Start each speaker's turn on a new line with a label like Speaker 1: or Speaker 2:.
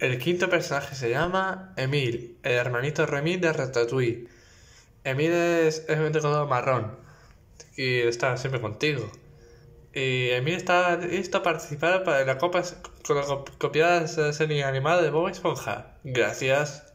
Speaker 1: El quinto personaje se llama Emil, el hermanito Remy de Ratatouille. Emil es, es un color marrón y está siempre contigo. Y Emil está listo a participar para la copa con la copiada serie animada de Bob Esponja. Gracias.